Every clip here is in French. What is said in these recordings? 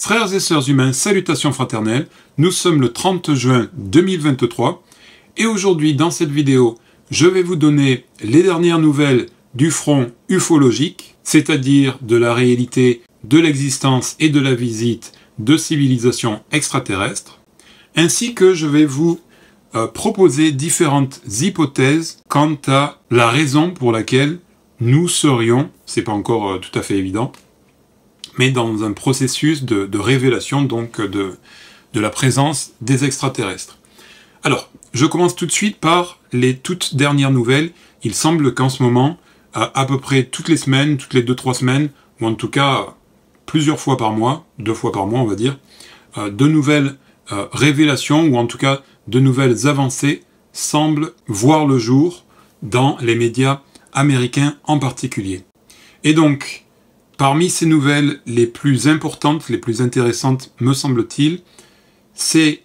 Frères et sœurs humains, salutations fraternelles. Nous sommes le 30 juin 2023 et aujourd'hui dans cette vidéo, je vais vous donner les dernières nouvelles du front ufologique, c'est-à-dire de la réalité de l'existence et de la visite de civilisations extraterrestres, ainsi que je vais vous euh, proposer différentes hypothèses quant à la raison pour laquelle nous serions, c'est pas encore euh, tout à fait évident, mais dans un processus de, révélation donc de, de, la présence des extraterrestres. Alors, je commence tout de suite par les toutes dernières nouvelles. Il semble qu'en ce moment, à, peu près toutes les semaines, toutes les deux trois semaines, ou en tout cas plusieurs fois par mois, deux fois par mois on va dire, euh, de nouvelles euh, révélations, ou en tout cas de nouvelles avancées, semblent voir le jour dans les médias américains en particulier. Et donc, Parmi ces nouvelles les plus importantes, les plus intéressantes, me semble-t-il, c'est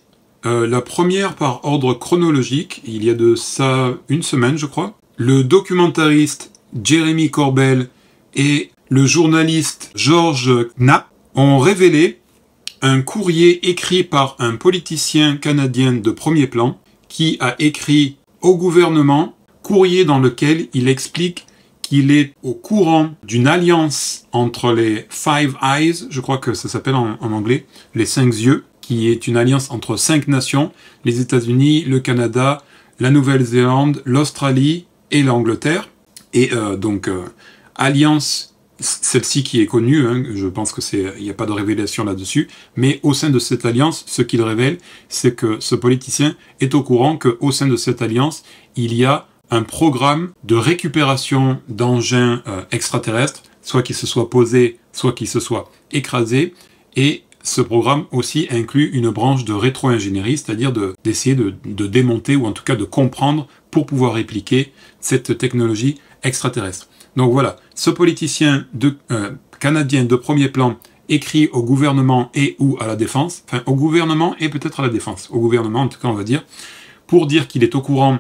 euh, la première par ordre chronologique, il y a de ça une semaine, je crois. Le documentariste Jeremy Corbell et le journaliste Georges Knapp ont révélé un courrier écrit par un politicien canadien de premier plan qui a écrit au gouvernement, courrier dans lequel il explique il est au courant d'une alliance entre les Five Eyes, je crois que ça s'appelle en, anglais, les cinq yeux, qui est une alliance entre cinq nations, les États-Unis, le Canada, la Nouvelle-Zélande, l'Australie et l'Angleterre. Et euh, donc, euh, alliance, celle-ci qui est connue, hein, je pense que c'est, il n'y a pas de révélation là-dessus, mais au sein de cette alliance, ce qu'il révèle, c'est que ce politicien est au courant qu'au sein de cette alliance, il y a un programme de récupération d'engins euh, extraterrestres, soit qu'ils se soient posés, soit qu'ils se soient écrasés. Et ce programme aussi inclut une branche de rétro-ingénierie, c'est-à-dire d'essayer de, démonter ou en tout cas de comprendre pour pouvoir répliquer cette technologie extraterrestre. Donc voilà, ce politicien euh, canadien de premier plan écrit au gouvernement et ou à la défense, enfin au gouvernement et peut-être à la défense, au gouvernement en tout cas on va dire, pour dire qu'il est au courant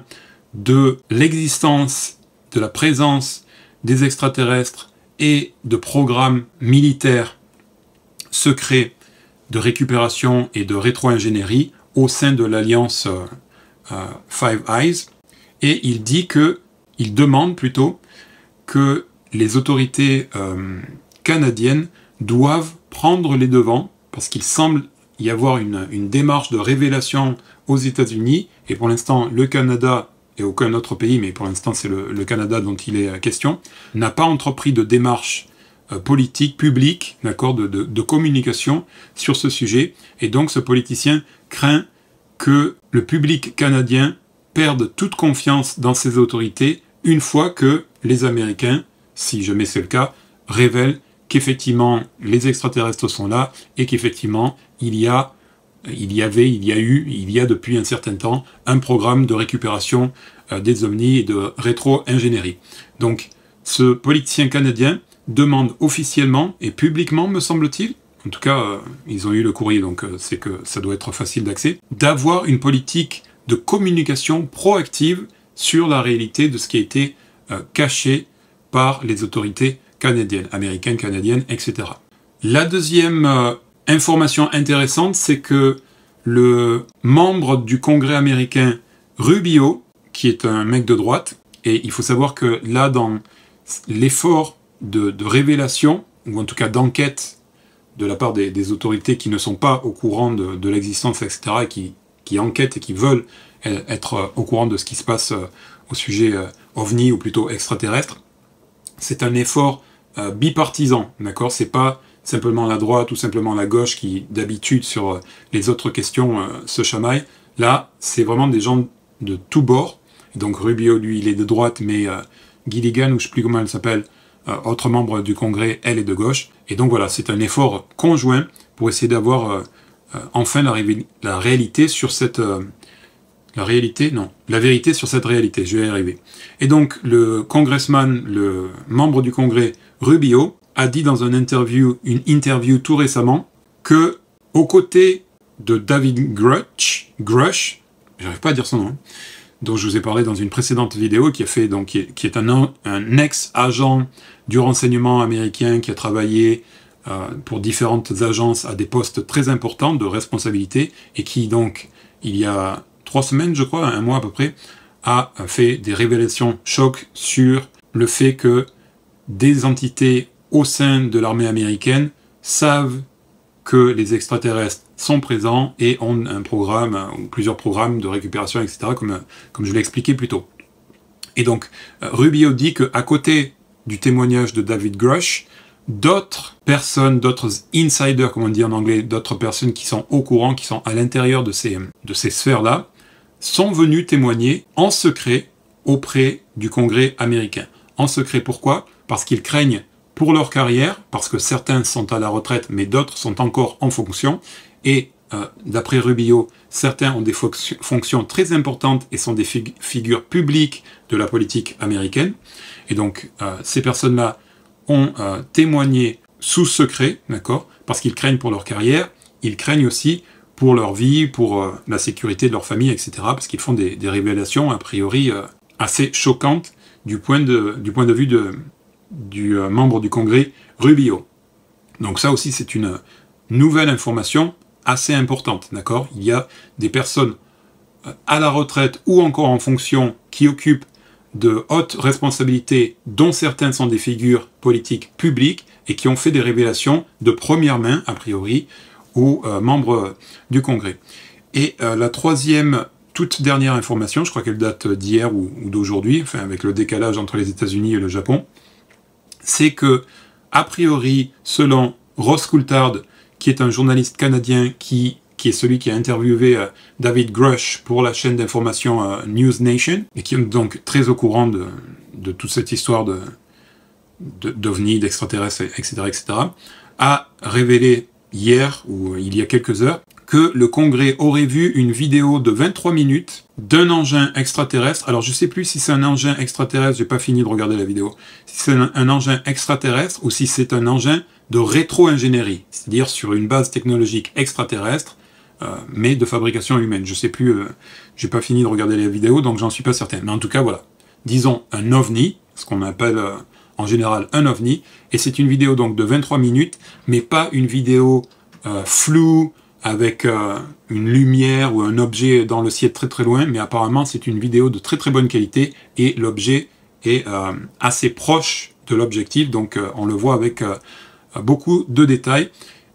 de l'existence, de la présence des extraterrestres et de programmes militaires secrets de récupération et de rétro-ingénierie au sein de l'alliance euh, euh, Five Eyes. Et il dit que, il demande plutôt que les autorités euh, canadiennes doivent prendre les devants parce qu'il semble y avoir une, une démarche de révélation aux États-Unis et pour l'instant le Canada et aucun autre pays, mais pour l'instant c'est le, Canada dont il est euh, question, n'a pas entrepris de démarche euh, politique, publique, d'accord, de, de, communication sur ce sujet. Et donc ce politicien craint que le public canadien perde toute confiance dans ses autorités une fois que les Américains, si jamais c'est le cas, révèlent qu'effectivement les extraterrestres sont là et qu'effectivement il y a il y avait, il y a eu, il y a depuis un certain temps un programme de récupération euh, des ovnis et de rétro-ingénierie. Donc ce politicien canadien demande officiellement et publiquement, me semble-t-il, en tout cas euh, ils ont eu le courrier donc euh, c'est que ça doit être facile d'accès, d'avoir une politique de communication proactive sur la réalité de ce qui a été caché par les autorités canadiennes, américaines, canadiennes, etc. La deuxième information intéressante, c'est que le membre du Congrès américain Rubio, qui est un mec de droite, et il faut savoir que là, dans l'effort de, révélation, ou en tout cas d'enquête de la part des, autorités qui ne sont pas au courant de, l'existence, etc., et qui, qui enquêtent et qui veulent être au courant de ce qui se passe euh, au sujet euh, ovni ou plutôt extraterrestre, c'est un effort euh, bipartisan, d'accord C'est pas simplement la droite ou simplement la gauche qui d'habitude sur euh, les autres questions euh, se chamaillent. Là, c'est vraiment des gens de tous bords. Donc Rubio, lui, il est de droite, mais euh, Gilligan, ou je ne sais plus comment elle s'appelle, autre membre du Congrès, elle est de gauche. Et donc voilà, c'est un effort conjoint pour essayer d'avoir enfin la, la, réalité sur cette... la réalité, non, la vérité sur cette réalité, je vais y arriver. Et donc le congressman, le membre du Congrès, Rubio, a dit dans une interview, une interview tout récemment que, aux côtés de David Grush, Grush, j'arrive pas à dire son nom, dont je vous ai parlé dans une précédente vidéo, qui, a fait, donc, qui est, un, ex-agent du renseignement américain qui a travaillé euh, pour différentes agences à des postes très importants de responsabilité et qui donc, il y a trois semaines, je crois, un mois à peu près, a fait des révélations choc sur le fait que des entités au sein de l'armée américaine savent que les extraterrestres sont présents et ont un programme ou plusieurs programmes de récupération, etc., comme, comme je l'ai expliqué plus tôt. Et donc, euh, Rubio dit qu'à côté du témoignage de David Grush, d'autres personnes, d'autres insiders, comme on dit en anglais, d'autres personnes qui sont au courant, qui sont à l'intérieur de ces, de ces sphères-là, sont venues témoigner en secret auprès du Congrès américain. En secret, pourquoi Parce qu'ils craignent pour leur carrière, parce que certains sont à la retraite, mais d'autres sont encore en fonction. Et euh, d'après Rubio, certains ont des fonctions très importantes et sont des figures publiques de la politique américaine. Et donc, euh, ces personnes-là ont euh, témoigné sous secret, d'accord, parce qu'ils craignent pour leur carrière, ils craignent aussi pour leur vie, pour la sécurité de leur famille, etc., parce qu'ils font des, révélations, a priori, assez choquantes du point de, du point de vue de, du euh, membre du Congrès Rubio. Donc ça aussi, c'est une nouvelle information assez importante, d'accord Il y a des personnes euh, à la retraite ou encore en fonction qui occupent de hautes responsabilités, dont certaines sont des figures politiques publiques et qui ont fait des révélations de première main, a priori, aux euh, membres du Congrès. Et la troisième, toute dernière information, je crois qu'elle date d'hier ou, ou d'aujourd'hui, enfin avec le décalage entre les États-Unis et le Japon, c'est que, a priori, selon Ross Coulthard, qui est un journaliste canadien qui, est celui qui a interviewé euh, David Grush pour la chaîne d'information euh, News Nation, et qui est donc très au courant de, toute cette histoire de d'ovnis, d'extraterrestres, etc., etc., a révélé hier, ou euh, il y a quelques heures, que le Congrès aurait vu une vidéo de 23 minutes d'un engin extraterrestre. Alors je sais plus si c'est un engin extraterrestre, j'ai pas fini de regarder la vidéo. Si c'est un, engin extraterrestre ou si c'est un engin de rétro-ingénierie, c'est-à-dire sur une base technologique extraterrestre, euh, mais de fabrication humaine. Je sais plus, euh, j'ai pas fini de regarder la vidéo, donc j'en suis pas certain. Mais en tout cas, voilà. Disons un ovni, ce qu'on appelle euh, en général un ovni, et c'est une vidéo donc de 23 minutes, mais pas une vidéo floue avec euh, une lumière ou un objet dans le ciel très très loin, mais apparemment c'est une vidéo de très très bonne qualité et l'objet est euh, assez proche de l'objectif, donc euh, on le voit avec beaucoup de détails.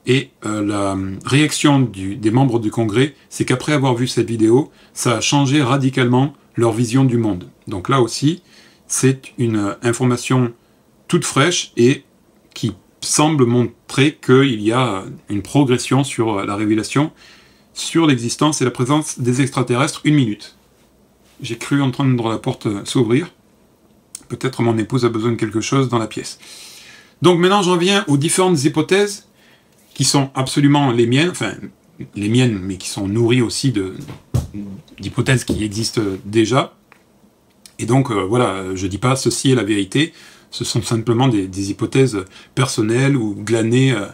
Et la réaction des membres du Congrès, c'est qu'après avoir vu cette vidéo, ça a changé radicalement leur vision du monde. Donc là aussi, c'est une information toute fraîche et qui semble montrer qu'il y a une progression sur la révélation sur l'existence et la présence des extraterrestres une minute. J'ai cru entendre la porte s'ouvrir. Peut-être mon épouse a besoin de quelque chose dans la pièce. Donc maintenant j'en viens aux différentes hypothèses qui sont absolument les miennes, enfin les miennes, mais qui sont nourries aussi d'hypothèses qui existent déjà. Et donc euh, voilà, je ne dis pas ceci est la vérité, ce sont simplement des, hypothèses personnelles ou glanées euh,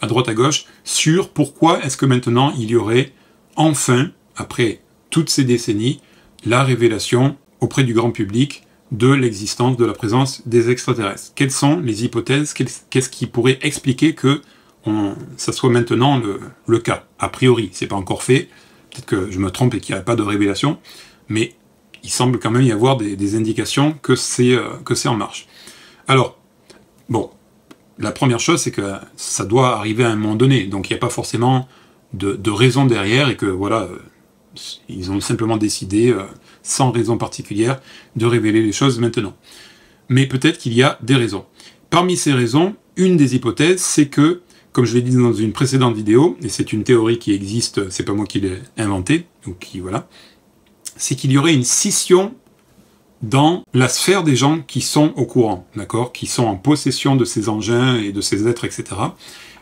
à droite à gauche sur pourquoi est-ce que maintenant il y aurait enfin, après toutes ces décennies, la révélation auprès du grand public de l'existence, de la présence des extraterrestres. Quelles sont les hypothèses Qu'est-ce qui pourrait expliquer que on, ça soit maintenant le, cas A priori, c'est pas encore fait. Peut-être que je me trompe et qu'il n'y a pas de révélation, mais il semble quand même y avoir des, indications euh, que c'est en marche. Alors, bon, la première chose, c'est que ça doit arriver à un moment donné. Donc, il n'y a pas forcément de, raison derrière et que, voilà, euh, ils ont simplement décidé, euh, sans raison particulière, de révéler les choses maintenant. Mais peut-être qu'il y a des raisons. Parmi ces raisons, une des hypothèses, c'est que, comme je l'ai dit dans une précédente vidéo, et c'est une théorie qui existe, c'est pas moi qui l'ai inventée, donc qui, voilà, c'est qu'il y aurait une scission dans la sphère des gens qui sont au courant, d'accord, qui sont en possession de ces engins et de ces êtres, etc.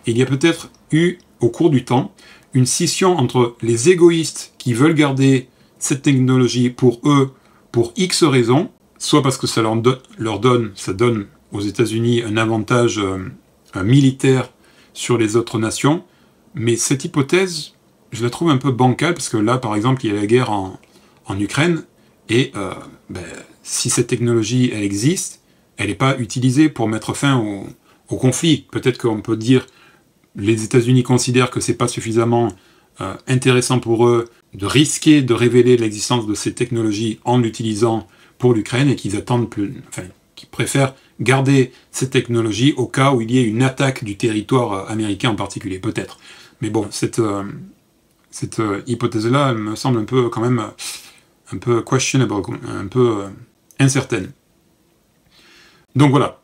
il y a peut-être eu, au cours du temps, une scission entre les égoïstes qui veulent garder cette technologie pour eux, pour X raisons, soit parce que ça leur, leur donne, ça donne aux États-Unis un avantage euh, militaire sur les autres nations, mais cette hypothèse, je la trouve un peu bancale, parce que là, par exemple, il y a la guerre en, en Ukraine, et euh, ben, si cette technologie, existe, elle n'est pas utilisée pour mettre fin au, conflit. Peut-être qu'on peut dire les États-Unis considèrent que ce n'est pas suffisamment euh, intéressant pour eux de risquer de révéler l'existence de ces technologies en l'utilisant pour l'Ukraine et qu'ils attendent plus, enfin, qu'ils préfèrent garder ces technologies au cas où il y ait une attaque du territoire euh, américain en particulier, peut-être. Mais bon, cette, hypothèse-là, me semble un peu quand même un peu questionable, euh, un peu euh, incertaine. Donc voilà,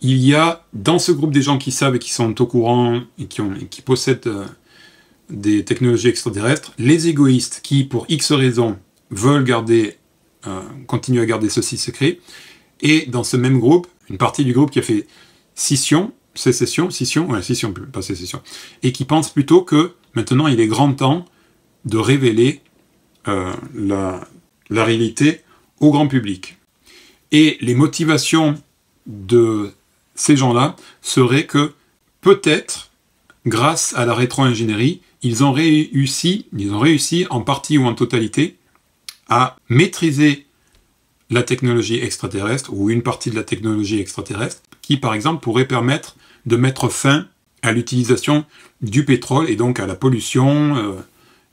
il y a dans ce groupe des gens qui savent et qui sont au courant et qui, ont, qui possèdent euh, des technologies extraterrestres, les égoïstes qui, pour X raisons, veulent garder, continuer à garder ceci secret, et dans ce même groupe, une partie du groupe qui a fait scission, sécession, scission, ouais, scission, pas sécession, et qui pense plutôt que maintenant il est grand temps de révéler la, la réalité au grand public. Et les motivations de ces gens-là seraient que peut-être, grâce à la rétro-ingénierie, ils ont réussi, ils ont réussi en partie ou en totalité à maîtriser la technologie extraterrestre ou une partie de la technologie extraterrestre qui, par exemple, pourrait permettre de mettre fin à l'utilisation du pétrole et donc à la pollution, euh,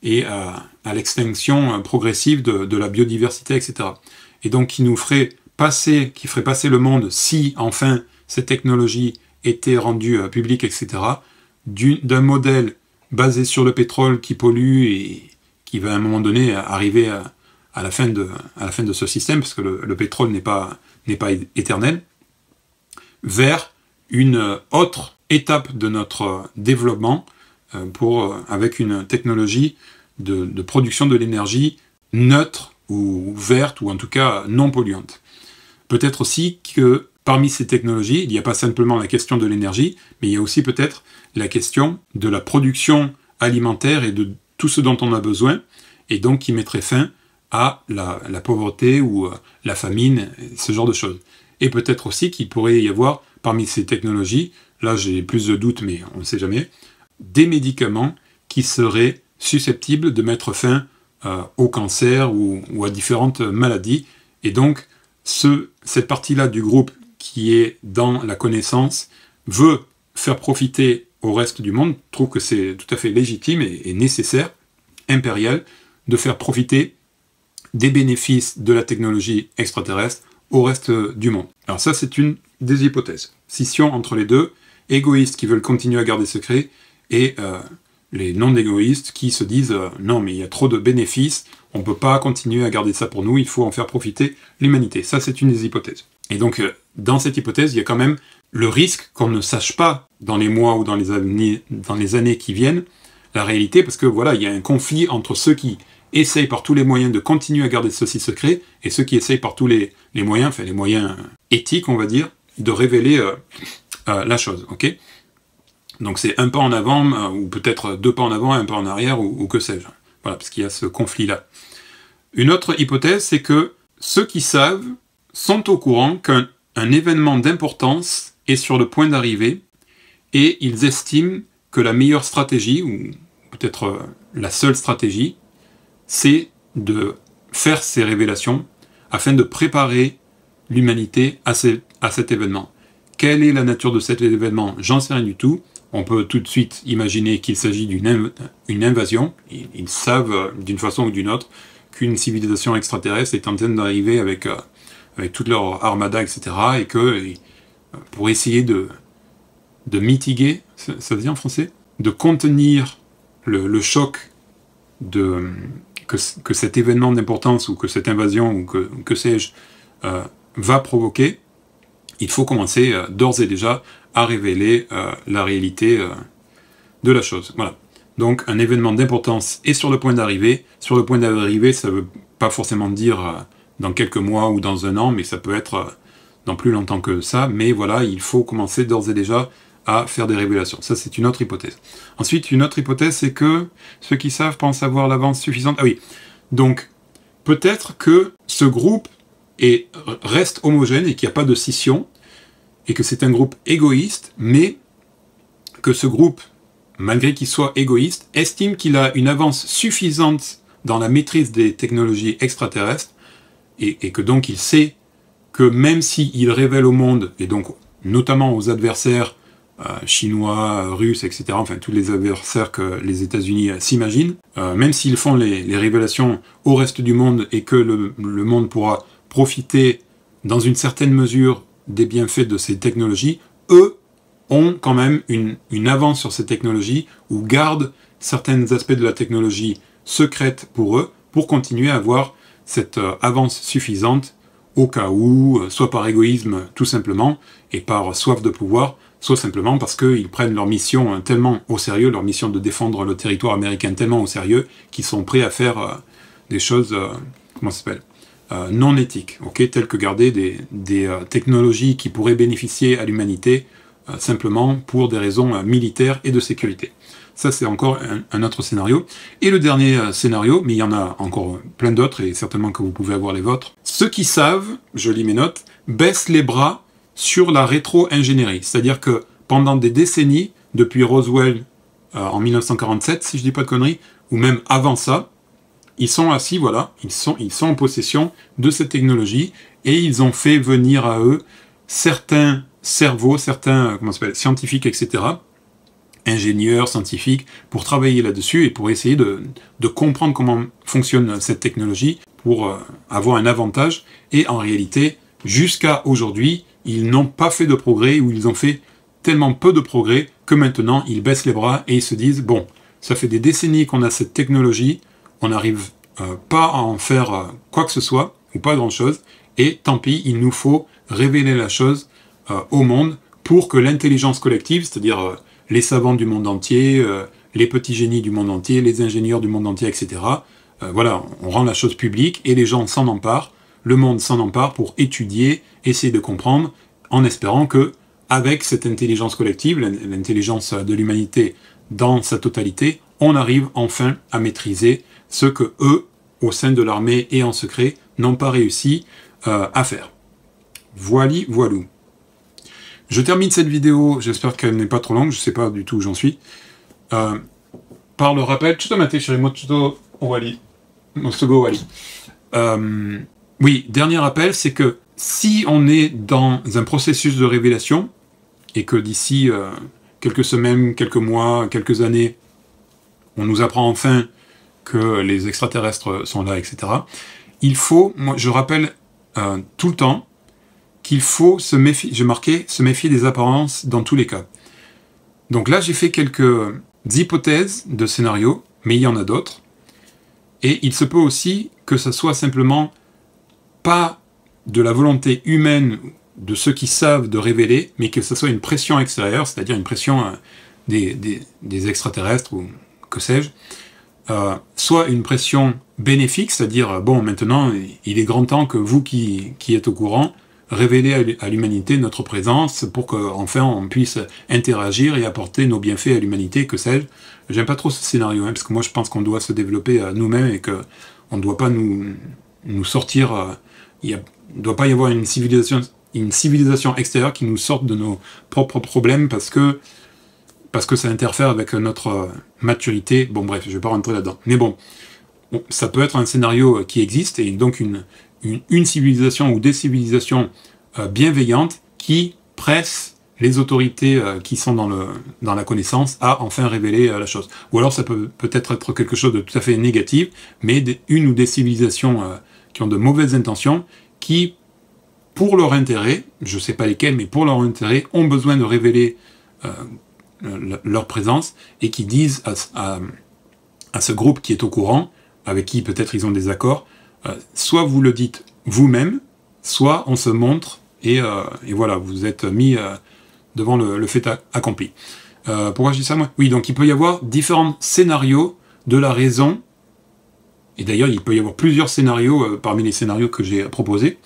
et à l'extinction euh, progressive de, la biodiversité, etc. Et donc qui nous ferait passer, qui ferait passer le monde si enfin cette technologie était rendue euh, publique, etc. D'un modèle basé sur le pétrole qui pollue et qui va à un moment donné arriver à, la, fin de, ce système, parce que le, pétrole n'est pas, pas éternel, vers une euh, autre étape de notre développement pour, avec une technologie de, production de l'énergie neutre ou verte ou en tout cas non polluante. Peut-être aussi que parmi ces technologies, il n'y a pas simplement la question de l'énergie, mais il y a aussi peut-être la question de la production alimentaire et de tout ce dont on a besoin, et donc qui mettrait fin à la, la pauvreté ou euh, la famine, ce genre de choses. Et peut-être aussi qu'il pourrait y avoir parmi ces technologies, là j'ai plus de doutes mais on ne sait jamais, des médicaments qui seraient susceptible de mettre fin euh, au cancer ou, à différentes maladies. Et donc, ce, cette partie-là du groupe qui est dans la connaissance veut faire profiter au reste du monde, trouve que c'est tout à fait légitime et, nécessaire, impérial, de faire profiter des bénéfices de la technologie extraterrestre au reste du monde. Alors ça, c'est une des hypothèses. Scission entre les deux, égoïstes qui veulent continuer à garder secret et euh, les non-égoïstes qui se disent euh, non mais il y a trop de bénéfices, on ne peut pas continuer à garder ça pour nous, il faut en faire profiter l'humanité. Ça c'est une des hypothèses. Et donc euh, dans cette hypothèse, il y a quand même le risque qu'on ne sache pas dans les mois ou dans les, années, dans les années qui viennent la réalité, parce que voilà, il y a un conflit entre ceux qui essayent par tous les moyens de continuer à garder ceci secret et ceux qui essayent par tous les, moyens, enfin les moyens éthiques on va dire, de révéler euh, la chose. ok donc c'est un pas en avant, euh, ou peut-être deux pas en avant et un pas en arrière, ou, que sais-je. Voilà, parce qu'il y a ce conflit-là. Une autre hypothèse, c'est que ceux qui savent sont au courant qu'un événement d'importance est sur le point d'arriver, et ils estiment que la meilleure stratégie, ou peut-être euh, la seule stratégie, c'est de faire ces révélations afin de préparer l'humanité à, à cet événement. Quelle est la nature de cet événement J'en sais rien du tout on peut tout de suite imaginer qu'il s'agit d'une invasion. Ils, savent euh, d'une façon ou d'une autre qu'une civilisation extraterrestre est en train d'arriver avec, euh, avec toute leur armada, etc. Et que euh, pour essayer de, de mitiguer, ça, veut dit en français, de contenir le, choc de, que, que, cet événement d'importance ou que cette invasion ou que, que sais-je va provoquer, il faut commencer d'ores et déjà à révéler euh, la réalité euh, de la chose. Voilà. Donc un événement d'importance est sur le point d'arriver. Sur le point d'arriver, ça ne veut pas forcément dire euh, dans quelques mois ou dans un an, mais ça peut être dans plus longtemps que ça. Mais voilà, il faut commencer d'ores et déjà à faire des révélations. Ça, c'est une autre hypothèse. Ensuite, une autre hypothèse, c'est que ceux qui savent pensent avoir l'avance suffisante. Ah oui, donc peut-être que ce groupe est, reste homogène et qu'il n'y a pas de scission, et que c'est un groupe égoïste, mais que ce groupe, malgré qu'il soit égoïste, estime qu'il a une avance suffisante dans la maîtrise des technologies extraterrestres, et, que donc il sait que même s'il il révèle au monde, et donc notamment aux adversaires euh, chinois, russes, etc., enfin tous les adversaires que les États-Unis s'imaginent, euh, même s'ils font les, révélations au reste du monde et que le monde pourra profiter dans une certaine mesure des bienfaits de ces technologies, eux ont quand même une, avance sur ces technologies ou gardent certains aspects de la technologie secrète pour eux pour continuer à avoir cette euh, avance suffisante au cas où, euh, soit par égoïsme tout simplement, et par soif de pouvoir, soit simplement parce qu'ils prennent leur mission hein, tellement au sérieux, leur mission de défendre le territoire américain tellement au sérieux, qu'ils sont prêts à faire euh, des choses, comment ça s'appelle, euh, non éthiques, ok, telles que garder des, euh, technologies qui pourraient bénéficier à l'humanité euh, simplement pour des raisons militaires et de sécurité. Ça, c'est encore un, autre scénario. Et le dernier scénario, mais il y en a encore plein d'autres, et certainement que vous pouvez avoir les vôtres. Ceux qui savent, je lis mes notes, baissent les bras sur la rétro-ingénierie. C'est-à-dire que pendant des décennies, depuis Roswell en 1947, si je dis pas de conneries, ou même avant ça, ils sont assis, voilà, ils sont, en possession de cette technologie et ils ont fait venir à eux certains cerveaux, certains euh, scientifiques, etc., ingénieurs, scientifiques, pour travailler là-dessus et pour essayer de, de, comprendre comment fonctionne cette technologie pour euh, avoir un avantage. Et en réalité, jusqu'à aujourd'hui, ils n'ont pas fait de progrès ou ils ont fait tellement peu de progrès que maintenant ils baissent les bras et ils se disent, bon, ça fait des décennies qu'on a cette technologie, on n'arrive euh, pas à en faire euh, quoi que ce soit, ou pas grand-chose, et tant pis, il nous faut révéler la chose euh, au monde pour que l'intelligence collective, c'est-à-dire les savants du monde entier, les petits génies du monde entier, les ingénieurs du monde entier, etc., voilà, on rend la chose publique et les gens s'en emparent, le monde s'en empare pour étudier, essayer de comprendre, en espérant que, avec cette intelligence collective, l'intelligence de l'humanité dans sa totalité, on arrive enfin à maîtriser ce que eux, au sein de l'armée et en secret, n'ont pas réussi euh, à faire. Voili, voilou. Je termine cette vidéo, j'espère qu'elle n'est pas trop longue, je sais pas du tout où j'en suis, euh, par le rappel, tuto maté, tuto wali, wali. Oui, dernier rappel, c'est que si on est dans un processus de révélation, et que d'ici euh, quelques semaines, quelques mois, quelques années, on nous apprend enfin que les extraterrestres sont là, etc. Il faut, je rappelle euh, tout le temps qu'il faut se méfier, j'ai marqué se méfier des apparences dans tous les cas. Donc là j'ai fait quelques hypothèses de scénarios, mais il y en a d'autres. Et il se peut aussi que ce soit simplement pas de la volonté humaine de ceux qui savent de révéler, mais que ce soit une pression extérieure, c'est-à-dire une pression euh, des extraterrestres ou que sais-je, euh, soit une pression bénéfique, c'est-à-dire, euh, bon, maintenant, il est grand temps que vous qui, êtes au courant, révélez à l'humanité notre présence pour qu'enfin on puisse interagir et apporter nos bienfaits à l'humanité, que sais-je. J'aime pas trop ce scénario, hein, parce que moi je pense qu'on doit se développer à euh, nous-mêmes et que on ne doit pas nous, nous sortir, il ne doit pas y avoir une civilisation, une civilisation extérieure qui nous sorte de nos propres problèmes parce que parce que ça interfère avec notre euh, maturité. Bon, bref, je ne vais pas rentrer là-dedans. Mais bon, ça peut être un scénario euh, qui existe et donc une, une, civilisation ou des civilisations euh, bienveillantes qui pressent les autorités qui sont dans, le, dans la connaissance à enfin révéler la chose. Ou alors ça peut peut-être être quelque chose de tout à fait négatif, mais une ou des civilisations qui ont de mauvaises intentions, qui, pour leur intérêt, je ne sais pas lesquelles, mais pour leur intérêt, ont besoin de révéler leur présence et qui disent à, à, ce groupe qui est au courant, avec qui peut-être ils ont des accords, euh, soit vous le dites vous-même, soit on se montre et, euh, et voilà, vous êtes mis euh, devant le, le, fait accompli. pourquoi je dis ça moi Oui, donc il peut y avoir différents scénarios de la raison, et d'ailleurs il peut y avoir plusieurs scénarios parmi les scénarios que j'ai proposés,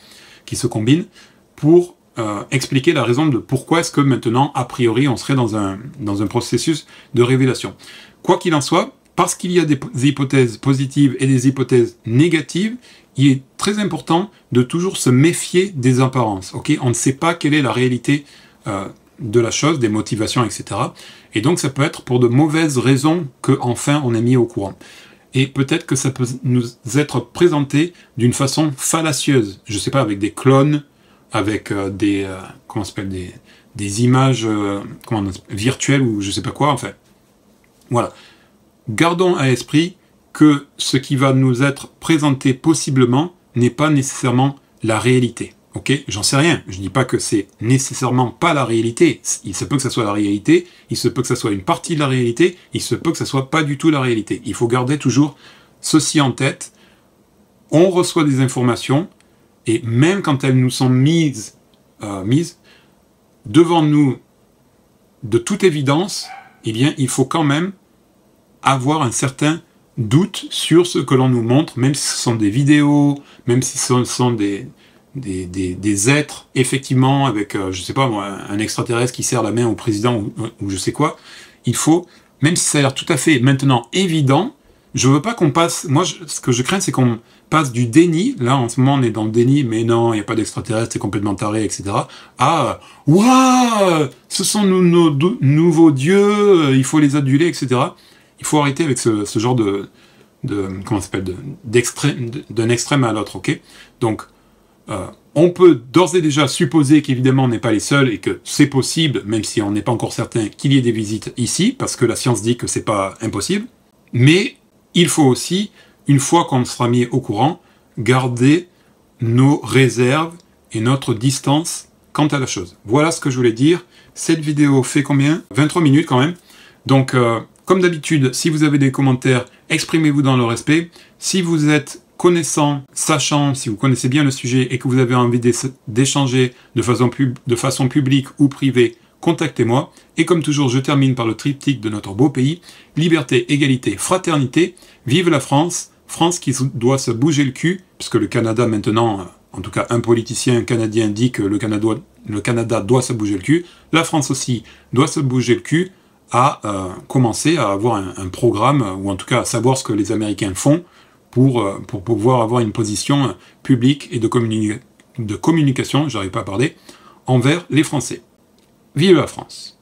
qui se combinent, pour euh, expliquer la raison de pourquoi est-ce que maintenant, a priori, on serait dans un, dans un processus de révélation. Quoi qu'il en soit, parce qu'il y a des hypothèses positives et des hypothèses négatives, il est très important de toujours se méfier des apparences. on ne sait pas quelle est la réalité euh, de la chose, des motivations, etc. Et donc ça peut être pour de mauvaises raisons que enfin on est mis au courant. Et peut-être que ça peut nous être présenté d'une façon fallacieuse. Je ne sais pas, avec des clones, avec euh, des euh, comment s'appelle des, des images euh, virtuelles ou je sais pas quoi en fait. Voilà. Gardons à l'esprit que ce qui va nous être présenté possiblement n'est pas nécessairement la réalité. Ok, j'en sais rien. Je ne dis pas que c'est nécessairement pas la réalité. Il se peut que ça soit la réalité, il se peut que ça soit une partie de la réalité, il se peut que ça soit pas du tout la réalité. Il faut garder toujours ceci en tête. On reçoit des informations, et même quand elles nous sont euh, mises, devant nous, de toute évidence, eh bien, il faut quand même avoir un certain doute sur ce que l'on nous montre, même si ce sont des vidéos, même si ce sont des, des, êtres, effectivement, avec, je euh, je sais pas moi, un extraterrestre qui sert la main au président euh, ou, je sais quoi. Il faut, même si ça a l'air tout à fait maintenant évident, je ne veux pas qu'on passe. Moi, ce que je crains, c'est qu'on passe du déni, là en ce moment on est dans le déni, mais non, il n'y a pas d'extraterrestres, c'est complètement taré, etc., à Waouh Ce sont nos, nos nouveaux dieux, il faut les aduler, etc. Il faut arrêter avec ce, genre de, de comment s'appelle d'un extrême à l'autre, ok Donc, euh, on peut d'ores et déjà supposer qu'évidemment on n'est pas les seuls et que c'est possible, même si on n'est pas encore certain qu'il y ait des visites ici, parce que la science dit que c'est pas impossible. Mais il faut aussi une fois qu'on sera mis au courant, gardez nos réserves et notre distance quant à la chose. Voilà ce que je voulais dire. Cette vidéo fait combien 23 minutes quand même. Donc, euh, comme d'habitude, si vous avez des commentaires, exprimez-vous dans le respect. Si vous êtes connaissant, sachant, si vous connaissez bien le sujet et que vous avez envie d'échanger de, de façon publique ou privée, contactez-moi. Et comme toujours, je termine par le triptyque de notre beau pays. Liberté, égalité, fraternité. Vive la France France qui doit se bouger le cul, puisque le Canada maintenant, euh, en tout cas un politicien canadien dit que le Canada, doit, se bouger le cul, la France aussi doit se bouger le cul à euh, commencer à avoir un, programme, ou en tout cas à savoir ce que les Américains font pour, euh, pour pouvoir avoir une position publique et de, de communication, j'arrive pas à parler, envers les Français. Vive la France